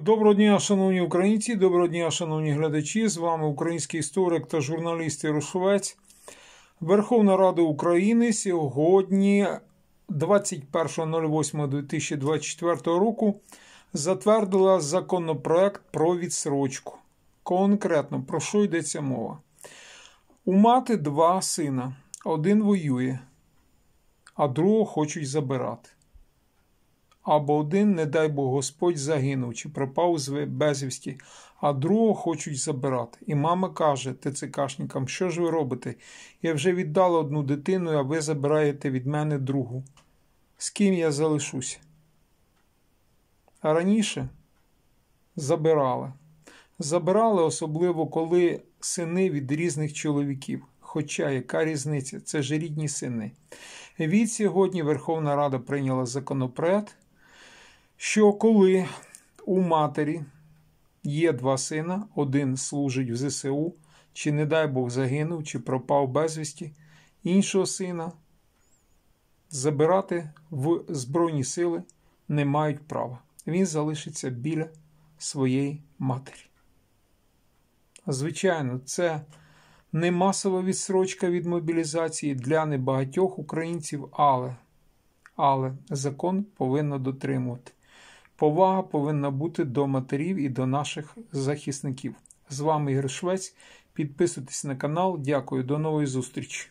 Доброго дня, шановні українці, доброго дня, шановні глядачі. З вами український історик та журналіст Ірушовець. Верховна Рада України сьогодні, 21.08.2024 року, затвердила законопроект про відсрочку. Конкретно про що йдеться мова? У мати два сина. Один воює, а другого хочуть забирати або один, не дай Бог Господь загинув чи пропав з безвісті, а другого хочуть забирати. І мама каже ТЦКшникам, що ж ви робите? Я вже віддала одну дитину, а ви забираєте від мене другу. З ким я залишуся? А раніше забирали. Забирали, особливо коли сини від різних чоловіків. Хоча яка різниця? Це ж рідні сини. Від сьогодні Верховна Рада прийняла законопроект, що коли у матері є два сина, один служить в ЗСУ, чи, не дай Бог, загинув, чи пропав безвісті, іншого сина забирати в Збройні сили не мають права. Він залишиться біля своєї матері. Звичайно, це не масова відсрочка від мобілізації для небагатьох українців, але але закон повинно дотримувати. Повага повинна бути до матерів і до наших захисників. З вами Ігор Швець. Підписуйтесь на канал. Дякую, до нової зустрічі!